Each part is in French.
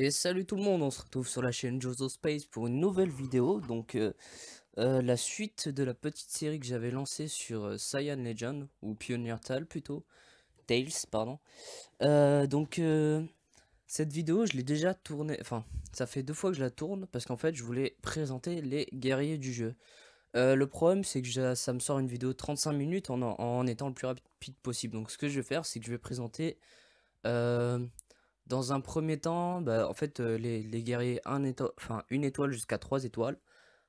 Et salut tout le monde, on se retrouve sur la chaîne Jozo Space pour une nouvelle vidéo. Donc, euh, euh, la suite de la petite série que j'avais lancée sur Saiyan euh, Legend, ou Pioneer plutôt, Tales, pardon. donc, cette vidéo, je l'ai déjà tournée, enfin, ça fait deux fois que je la tourne, parce qu'en fait, je voulais présenter les guerriers du jeu. le problème, c'est que ça me sort une vidéo de 35 minutes en, en étant le plus rapide possible. Donc, ce que je vais faire, c'est que je vais présenter... Dans un premier temps, bah, en fait, euh, les, guerriers, un étoile, enfin, une étoile jusqu'à 3 étoiles.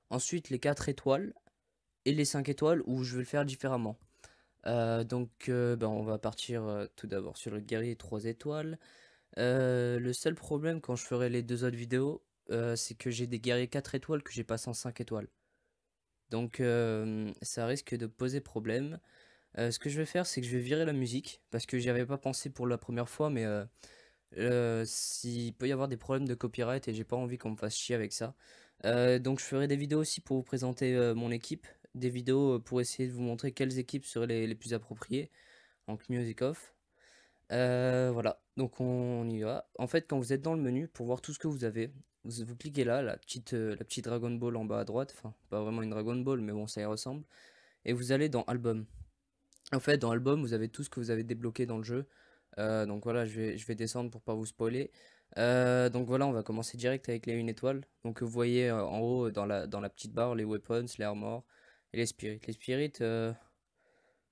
Ensuite, les 4 étoiles et les 5 étoiles, où je vais le faire différemment. Euh, donc, euh, bah, on va partir tout d'abord sur le guerrier 3 étoiles. le seul problème quand je ferai les deux autres vidéos, c'est que j'ai des guerriers 4 étoiles que j'ai pas sans 5 étoiles. Donc ça risque de poser problème. ce que je vais faire, c'est que je vais virer la musique, parce que j'y avais pas pensé pour la première fois, mais euh, s'il peut y avoir des problèmes de copyright et j'ai pas envie qu'on me fasse chier avec ça. Euh, donc je ferai des vidéos aussi pour vous présenter euh, mon équipe, des vidéos pour essayer de vous montrer quelles équipes seraient les, plus appropriées en Music Off. voilà, donc on, on, y va. En fait, quand vous êtes dans le menu, pour voir tout ce que vous avez, vous, vous cliquez là, la petite, la petite Dragon Ball en bas à droite, enfin pas vraiment une Dragon Ball, mais bon ça y ressemble, et vous allez dans Album. En fait, dans Album, vous avez tout ce que vous avez débloqué dans le jeu, euh, donc voilà, je vais, descendre pour pas vous spoiler. Euh, donc voilà, on va commencer direct avec les 1 étoile. Donc vous voyez euh, en haut dans la, petite barre les weapons, les armors et les spirits. Les spirits,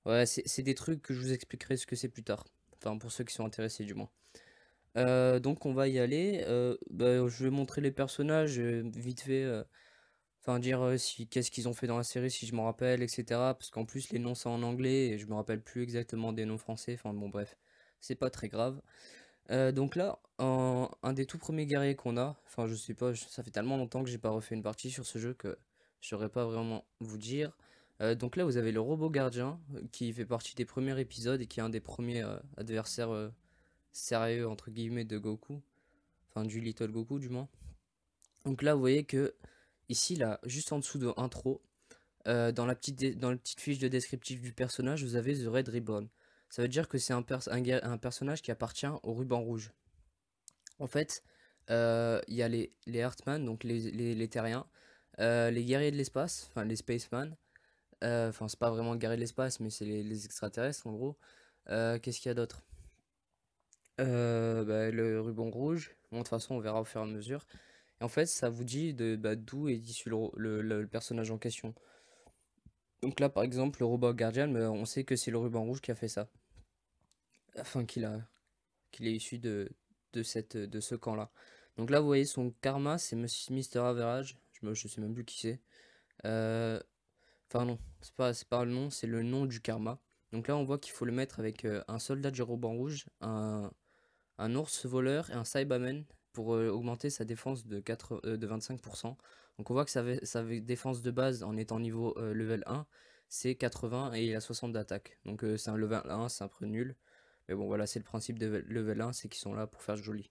ouais, c'est des trucs que je vous expliquerai ce que c'est plus tard. Enfin, pour ceux qui sont intéressés du moins. donc on va y aller. Bah, je vais montrer les personnages vite fait. Enfin dire si qu'est-ce qu'ils ont fait dans la série, si je m'en rappelle, etc. Parce qu'en plus les noms sont en anglais et je me rappelle plus exactement des noms français. Enfin bon bref c'est pas très grave. Euh, donc là, un des tout premiers guerriers qu'on a, enfin je sais pas, ça fait tellement longtemps que j'ai pas refait une partie sur ce jeu que je saurais pas vraiment vous dire. Euh, donc là vous avez le robot gardien euh, qui fait partie des premiers épisodes et qui est un des premiers adversaires sérieux entre guillemets de Goku. Enfin du Little Goku du moins. Donc là vous voyez que ici là, juste en dessous de intro, dans, la petite dans la petite fiche de descriptif du personnage vous avez The Red Ribbon ça veut dire que c'est un, personnage qui appartient au ruban rouge. En fait, euh, il y a les, les donc les, terriens, euh, les guerriers de l'espace, enfin les Spacemen. Euh, enfin c'est pas vraiment les guerriers de l'espace, mais c'est les, extraterrestres en gros. Qu'est-ce qu'il y a d'autre bah, Le ruban rouge, bon de toute façon on verra au fur et à mesure. Et en fait, ça vous dit bah, d'où est issu le, personnage en question. Donc là, par exemple, le robot Guardian, on sait que c'est le ruban rouge qui a fait ça. afin qu'il a, qu'il est issu de, de, cette, de ce camp-là. Donc là, vous voyez, son karma, c'est Mister Average. Je, ne sais même plus qui c'est. Euh, enfin non, c'est pas, pas le nom, c'est le nom du karma. Donc là, on voit qu'il faut le mettre avec euh, un soldat du ruban rouge, un, un ours voleur et un Cyberman pour euh, augmenter sa défense de, 4, euh, de 25%. Donc on voit que sa, défense de base en étant niveau euh, level 1, c'est 80 et il a 60 d'attaque. Donc c'est un level 1, c'est un peu nul. Mais bon voilà, c'est le principe de level 1, c'est qu'ils sont là pour faire joli.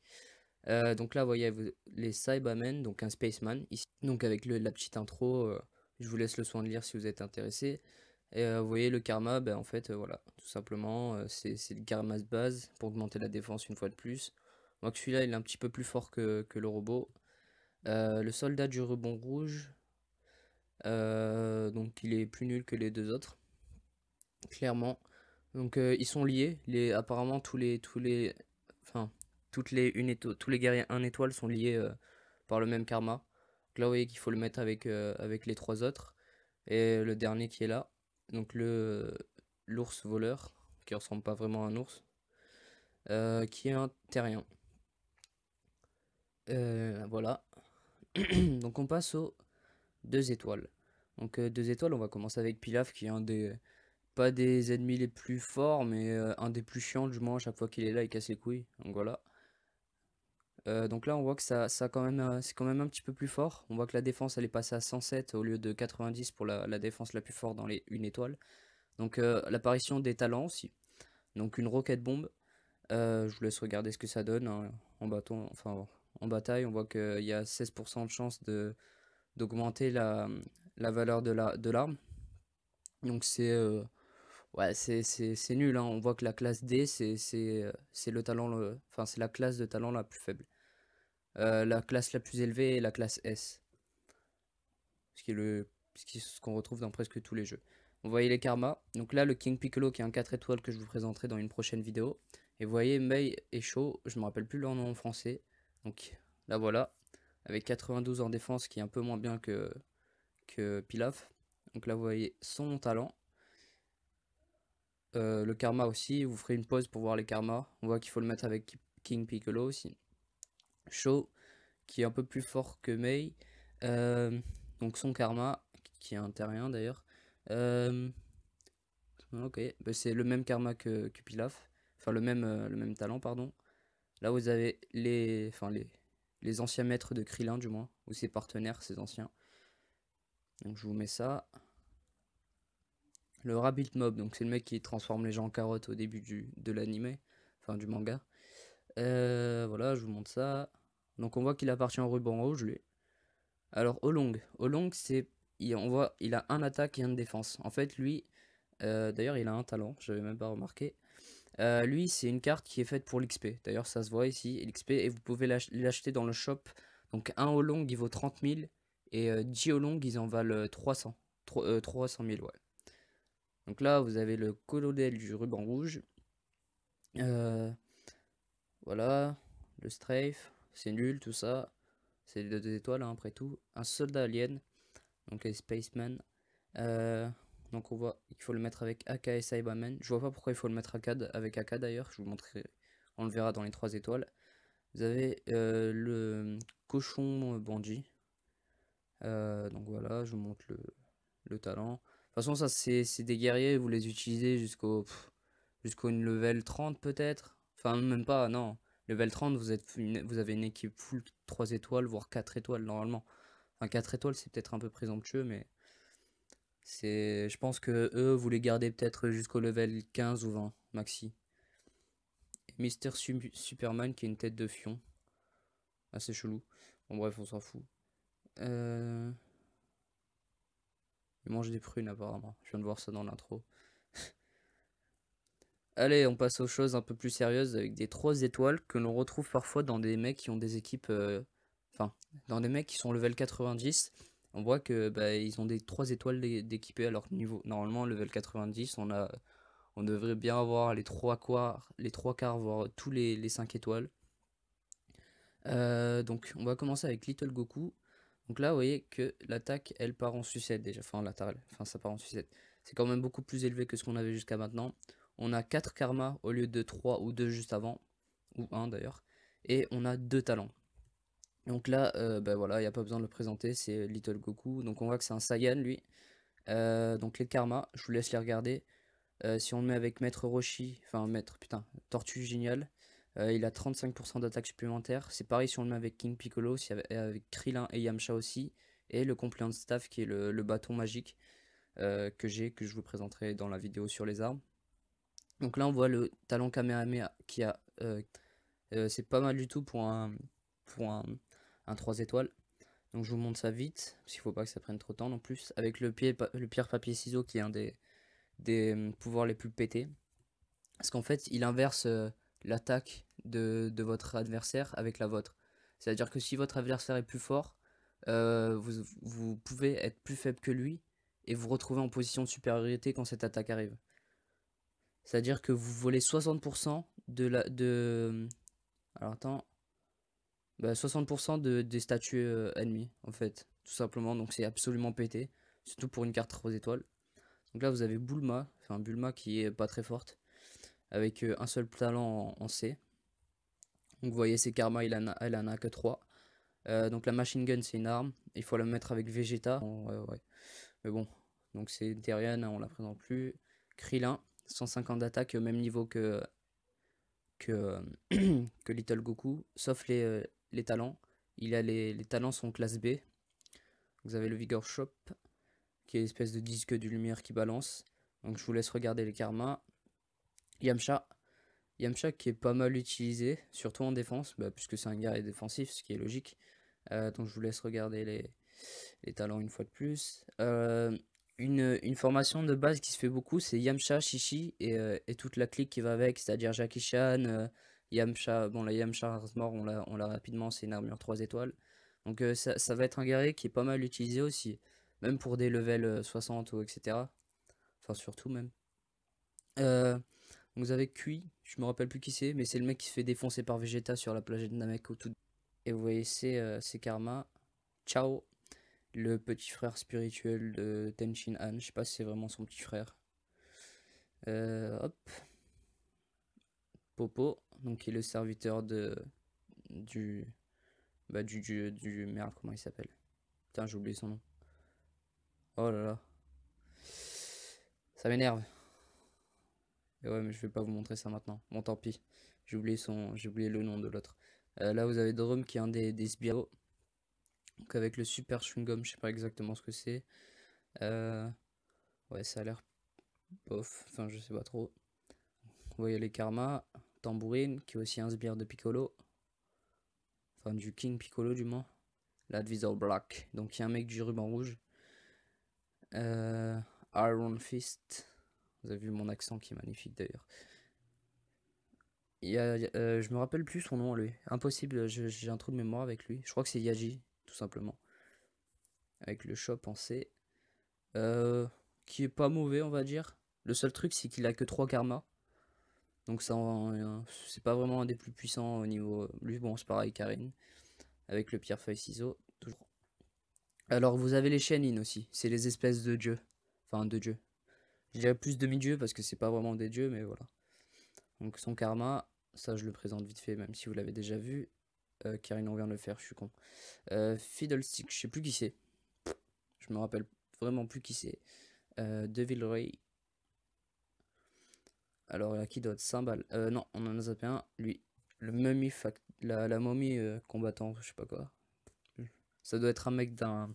donc là, vous voyez les Cybermen, donc un Spaceman. Donc avec le, la petite intro, je vous laisse le soin de lire si vous êtes intéressé. Et vous voyez le karma, ben, en fait, voilà, tout simplement, c'est le karma de base pour augmenter la défense une fois de plus que celui-là, il est un petit peu plus fort que, le robot. Euh, le soldat du ruban rouge. Euh, donc il est plus nul que les deux autres. Clairement. Donc euh, ils sont liés. Les, apparemment tous les tous les. Enfin, toutes les tous les guerriers 1 étoile sont liés par le même karma. Donc là vous voyez qu'il faut le mettre avec, avec les trois autres. Et le dernier qui est là. Donc le l'ours voleur, qui ressemble pas vraiment à un ours. qui est un terrien. Euh, voilà. donc on passe aux deux étoiles. Donc euh, deux étoiles, on va commencer avec Pilaf qui est un des pas des ennemis les plus forts, mais euh, un des plus chiants du moins. Chaque fois qu'il est là, il casse les couilles. Donc voilà. donc là, on voit que ça, ça quand même, c'est quand même un petit peu plus fort. On voit que la défense, elle est passée à 107 au lieu de 90 pour la, défense la plus forte dans les une étoile. Donc l'apparition des talents aussi. Donc une roquette bombe. je vous laisse regarder ce que ça donne hein, en bâton. Enfin, en bataille, on voit qu'il y a 16% de chance d'augmenter la, la, valeur de l'arme. La, de Donc c'est euh, ouais, c'est nul. Hein. On voit que la classe D, c'est le talent, enfin c'est la classe de talent la plus faible. Euh, la classe la plus élevée est la classe S. Ce qui le ce qu'on retrouve dans presque tous les jeux. Vous voyez les karmas. Donc là, le King Piccolo qui est un 4 étoiles que je vous présenterai dans une prochaine vidéo. Et vous voyez, Mei et Cho, je ne me rappelle plus leur nom en français. Donc là voilà, avec 92 en défense qui est un peu moins bien que, que Pilaf. Donc là vous voyez son talent. Euh, le karma aussi, vous ferez une pause pour voir les karmas. On voit qu'il faut le mettre avec King Piccolo aussi. Show qui est un peu plus fort que Mei. Euh, donc son karma, qui est un terrien d'ailleurs. Euh, bah, c'est le même karma que, que Pilaf. Enfin le même, le même talent, pardon. Là, vous avez les, les, les anciens maîtres de Krillin, du moins, ou ses partenaires, ses anciens. Donc, je vous mets ça. Le Rabbit Mob, donc c'est le mec qui transforme les gens en carottes au début du, de l'anime, enfin du manga. Euh, voilà, je vous montre ça. Donc on voit qu'il appartient au ruban rouge, lui. Alors Olong, Olong c'est, on voit, il a un attaque et une défense. En fait, lui, euh, d'ailleurs, il a un talent, j'avais même pas remarqué. Euh, lui, c'est une carte qui est faite pour l'XP. D'ailleurs, ça se voit ici, l'XP, et vous pouvez l'acheter dans le shop. Donc, un long il vaut 30 000, et 10 au long ils en valent 300. 300 000, ouais. Donc là, vous avez le colonel du ruban rouge. Euh, voilà, le strafe, c'est nul, tout ça. C'est deux étoiles, hein, après tout. Un soldat alien, donc les spaceman. Euh, donc on voit qu'il faut le mettre avec AK et Saibamen. Je vois pas pourquoi il faut le mettre avec AK d'ailleurs. Je vous montrerai, on le verra dans les 3 étoiles. Vous avez euh, le cochon euh, bandit. Euh, donc voilà, je vous montre le, talent. De toute façon, ça c'est des guerriers, vous les utilisez jusqu'au jusqu'au level 30 peut-être. Enfin, même pas, non. Level 30, vous, êtes vous avez une équipe full 3 étoiles, voire 4 étoiles normalement. Enfin, 4 étoiles, c'est peut-être un peu présomptueux, mais c'est, je pense que eux vous les garder peut-être jusqu'au level 15 ou 20 maxi. Mister Superman qui est une tête de fion. Assez chelou. Bon bref, on s'en fout. Euh, il mange des prunes apparemment. Je viens de voir ça dans l'intro. Allez, on passe aux choses un peu plus sérieuses avec des trois étoiles que l'on retrouve parfois dans des mecs qui ont des équipes... Euh, enfin, dans des mecs qui sont level 90 on voit que bah, ils ont des 3 étoiles d'équipés à leur niveau. Normalement, level 90, on, a, on devrait bien avoir les 3 quarts, les trois quarts voire tous les, les 5 étoiles. Euh, donc, on va commencer avec Little Goku. Donc là, vous voyez que l'attaque, elle part en sucette déjà. Enfin, la enfin, ça part en sucette. C'est quand même beaucoup plus élevé que ce qu'on avait jusqu'à maintenant. On a 4 karmas au lieu de 3 ou 2 juste avant. Ou 1 d'ailleurs. Et on a 2 talents. Donc là, euh, bah voilà, il n'y a pas besoin de le présenter, c'est Little Goku. Donc on voit que c'est un Saiyan, lui. Euh, donc les karmas, je vous laisse les regarder. Euh, si on le met avec Maître Roshi, enfin Maître, putain, Tortue Génial, il a 35% d'attaque supplémentaire. C'est pareil si on le met avec King Piccolo, avec, Krillin et Yamcha aussi. Et le de staff qui est le, bâton magique que j'ai, que je vous présenterai dans la vidéo sur les armes. Donc là on voit le talent Kamehameha qui a... c'est pas mal du tout pour un pour un, 3 étoiles. Donc je vous montre ça vite, parce qu'il ne faut pas que ça prenne trop de temps non plus. Avec le, pied, le pierre papier ciseau qui est un des, des euh, pouvoirs les plus pétés. Parce qu'en fait, il inverse euh, l'attaque de, votre adversaire avec la vôtre. C'est-à-dire que si votre adversaire est plus fort, euh, vous, vous, pouvez être plus faible que lui et vous retrouver en position de supériorité quand cette attaque arrive. C'est-à-dire que vous volez 60% de la... De... Alors attends, 60% bah, de, des statues euh, ennemies, en fait, tout simplement. Donc c'est absolument pété, surtout pour une carte 3 étoiles. Donc là, vous avez Bulma, enfin Bulma qui est pas très forte, avec euh, un seul talent en, C. Donc vous voyez, c'est Karma, il elle en a que 3. Euh, donc la machine gun c'est une arme, il faut la mettre avec Vegeta, mais bon, donc c'est Terian hein, on la présente plus. Krillin, 150 d'attaque, au même niveau que, que, que Little Goku, sauf les, talents. Il a les, talents sont classe B. Vous avez le Vigor Shop, qui est espèce de disque de lumière qui balance. Donc je vous laisse regarder les karma Yamcha. Yamcha qui est pas mal utilisé, surtout en défense, bah, puisque c'est un gars défensif, ce qui est logique. Euh, donc je vous laisse regarder les, talents une fois de plus. Euh, une, une, formation de base qui se fait beaucoup, c'est Yamcha, Shishi et, euh, et, toute la clique qui va avec, c'est-à-dire Jackie Chan, Yamcha, bon la Yamcha Armor, on l'a, on l'a rapidement, c'est une armure 3 étoiles. Donc euh, ça, va être un guerrier qui est pas mal utilisé aussi, même pour des levels 60 euh, ou etc. Enfin surtout même. Euh, vous avez Kui, je me rappelle plus qui c'est, mais c'est le mec qui se fait défoncer par Vegeta sur la plage de Namek tout. Et vous voyez, c'est Karma. Ciao, le petit frère spirituel de Ten Han. Je sais pas si c'est vraiment son petit frère. hop. Popo donc qui est le serviteur de du bah du du du merde comment il s'appelle. Putain, j'ai oublié son nom. Oh là là. Ça m'énerve. Et ouais, mais je vais pas vous montrer ça maintenant. Bon, tant pis. J'ai oublié son j'ai oublié le nom de l'autre. Euh, là, vous avez Drum qui est un des des Donc avec le super chewing-gum, je sais pas exactement ce que c'est. Euh, ouais, ça a l'air bof. Enfin, je sais pas trop. Vous voyez les karmas. Tambourine, qui est aussi un sbire de Piccolo. Enfin, du King Piccolo, du moins. L'Advisor Black. Donc, il y a un mec du ruban rouge. Euh, Iron Fist. Vous avez vu mon accent qui est magnifique d'ailleurs. Euh, je me rappelle plus son nom lui. Impossible, j'ai un trou de mémoire avec lui. Je crois que c'est Yaji, tout simplement. Avec le shop en C. Euh, qui est pas mauvais, on va dire. Le seul truc, c'est qu'il a que 3 karmas. Donc c'est pas vraiment un des plus puissants au niveau... Euh, lui, bon, c'est pareil, Karine. Avec le pierre feuille ciseau, toujours. Alors vous avez les chenines aussi. C'est les espèces de dieux. Enfin, de dieux. Je dirais plus demi-dieux parce que c'est pas vraiment des dieux, mais voilà. Donc son karma, ça je le présente vite fait, même si vous l'avez déjà vu. Euh, Karine, on vient de le faire, je suis con. Euh, Fiddlestick, je sais plus qui c'est. Je me rappelle vraiment plus qui c'est. Euh, Devil Ray, alors, il y a qui d'autre Cymbal. Euh, non, on en a zappé un. Lui. Le mummy la, momie euh, combattant, je sais pas quoi. Ça doit être un mec d'un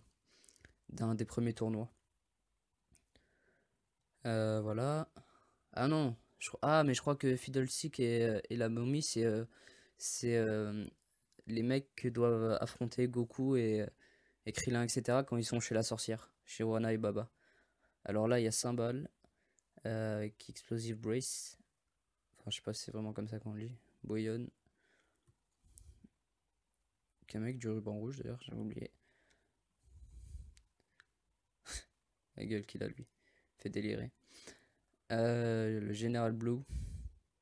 d'un des premiers tournois. Euh, voilà. Ah non, ah mais je crois que Fiddlestick et, euh, et la momie c'est euh, c'est les mecs que doivent affronter Goku et, et Krillin etc quand ils sont chez la sorcière, chez Wana et Baba. Alors là il y a Cymbal, euh, Explosive Brace. Enfin, je sais pas si c'est vraiment comme ça qu'on le Boyon. Qui mec du ruban rouge d'ailleurs, j'avais oublié. La gueule qu'il a lui. Fait délirer. Euh, le général Blue.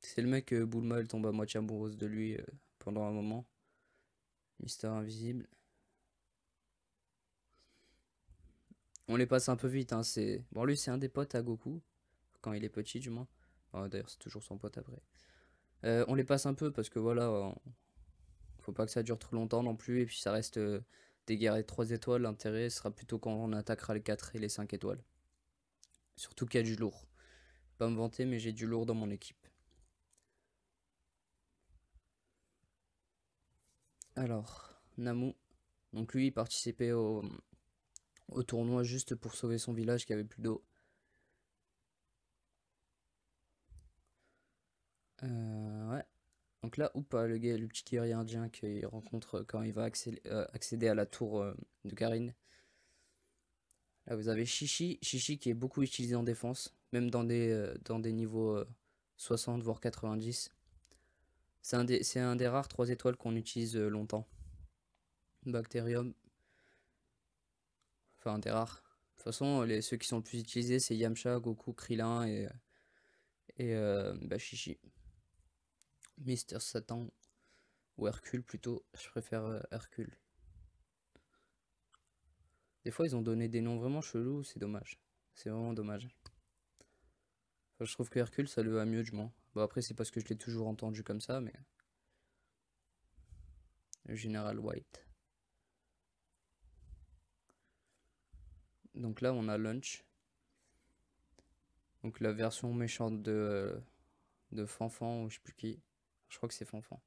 C'est le mec que Bulma tombe à moitié amoureuse de lui euh, pendant un moment. Mister Invisible. On les passe un peu vite, hein, c'est... Bon, lui, c'est un des potes à Goku quand il est petit du moins. D'ailleurs, c'est toujours son pote après. Euh, on les passe un peu parce que voilà, faut pas que ça dure trop longtemps non plus. Et puis ça reste euh, des guerres 3 étoiles. L'intérêt sera plutôt quand on attaquera les 4 et les 5 étoiles. Surtout qu'il y a du lourd. Pas me vanter, mais j'ai du lourd dans mon équipe. Alors, Namu. Donc lui, il participait au tournoi juste pour sauver son village qui avait plus d'eau. Euh, ouais. Donc là, ou pas, le, le petit guerrier indien qu'il rencontre quand il va euh, accéder, à la tour euh, de Karine. Là, vous avez Shishi. Shishi qui est beaucoup utilisé en défense, même dans des, dans des niveaux 60 voire 90. C'est un, des, un des rares 3 étoiles qu'on utilise longtemps. Bacterium. Enfin, un des rares. De toute façon, les, ceux qui sont le plus utilisés, c'est Yamcha, Goku, Krillin et, et bah, Mister Satan ou Hercule plutôt, je préfère euh, Hercule. Des fois ils ont donné des noms vraiment chelous, c'est dommage. C'est vraiment dommage. je trouve que Hercule ça le va mieux du moins. Bon après c'est parce que je l'ai toujours entendu comme ça mais... général White. Donc là on a Lunch. Donc la version méchante de, euh, de Fanfan ou je sais plus qui. Je crois que c'est Fanfan.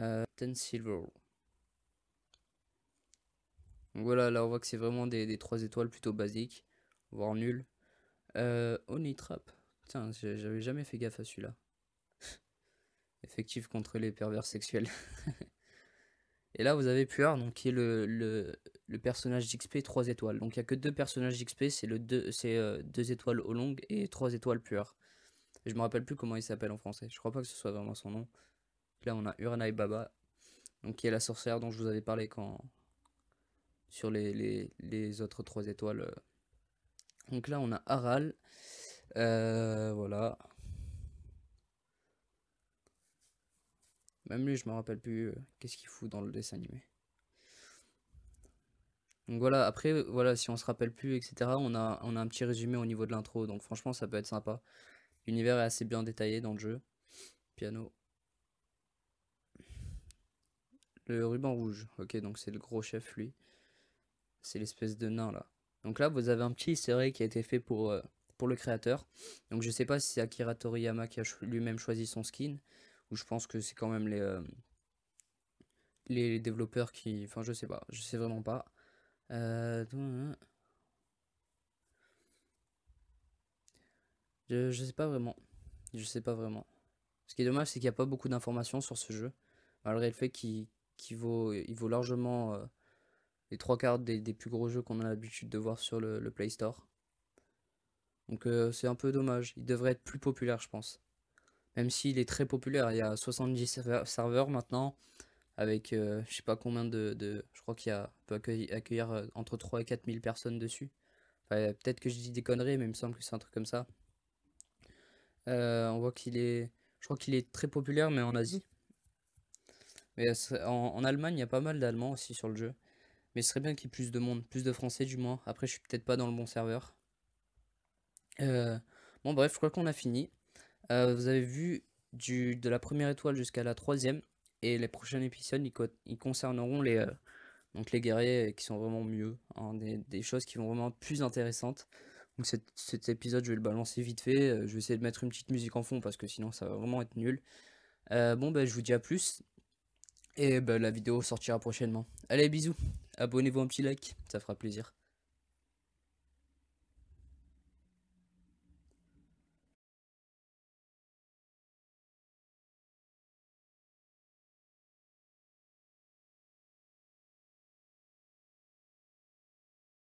Euh, Ten Silver. voilà, là on voit que c'est vraiment des, des 3 étoiles plutôt basiques, voire nul. Euh, Trap. Tiens, j'avais jamais fait gaffe à celui-là. Effectif contre les pervers sexuels. Et là, vous avez Puar, donc, qui est le, personnage d'XP 3 étoiles. Donc, il n'y a que deux personnages d'XP, c'est le deux, euh, deux étoiles Olong et 3 étoiles Puar. Je me rappelle plus comment il s'appelle en français. Je crois pas que ce soit vraiment son nom. Là, on a Urana Baba, donc qui est la sorcière dont je vous avais parlé quand sur les, autres trois étoiles. Donc là, on a Aral. Euh, voilà. Même lui, je me rappelle plus euh, qu'est-ce qu'il fout dans le dessin animé. Donc voilà, après, voilà, si on se rappelle plus, etc., on a, on a un petit résumé au niveau de l'intro. Donc franchement, ça peut être sympa. L'univers est assez bien détaillé dans le jeu. Piano. Le ruban rouge. Ok, donc c'est le gros chef, lui. C'est l'espèce de nain, là. Donc là, vous avez un petit serré qui a été fait pour, euh, pour le créateur. Donc je sais pas si c'est Akira Toriyama qui a lui-même choisi son skin. Ou je pense que c'est quand même les, euh, les développeurs qui... Enfin, je sais pas. Je sais vraiment pas. Euh, je, je sais pas vraiment. Je sais pas vraiment. Ce qui est dommage, c'est qu'il n'y a pas beaucoup d'informations sur ce jeu. Malgré le fait qu'il qui vaut, il vaut largement euh, les trois quarts des, plus gros jeux qu'on a l'habitude de voir sur le, Play Store. Donc euh, c'est un peu dommage, il devrait être plus populaire je pense. Même s'il est très populaire, il y a 70 serveurs maintenant, avec euh, je sais pas combien de... je crois qu'il peut accueillir, entre 3 et 4 000 personnes dessus. Peut-être que je dis des conneries, mais il me semble que c'est un truc comme ça. on voit qu'il est... Je crois qu'il est très populaire, mais en Asie. Mais en, Allemagne, il y a pas mal d'Allemands aussi sur le jeu. Mais ce serait bien qu'il y ait plus de monde, plus de Français du moins. Après, je suis peut-être pas dans le bon serveur. Euh, bon, bref, je crois qu'on a fini. Euh, vous avez vu du, de la première étoile jusqu'à la troisième. Et les prochains épisodes, ils, concerneront les, euh, donc les guerriers qui sont vraiment mieux. Hein, des, choses qui vont vraiment être plus intéressantes. Donc cet, épisode, je vais le balancer vite fait. Je vais essayer de mettre une petite musique en fond parce que sinon, ça va vraiment être nul. bon, ben, je vous dis à plus. Et bah, la vidéo sortira prochainement. Allez, bisous. Abonnez-vous un petit like, ça fera plaisir.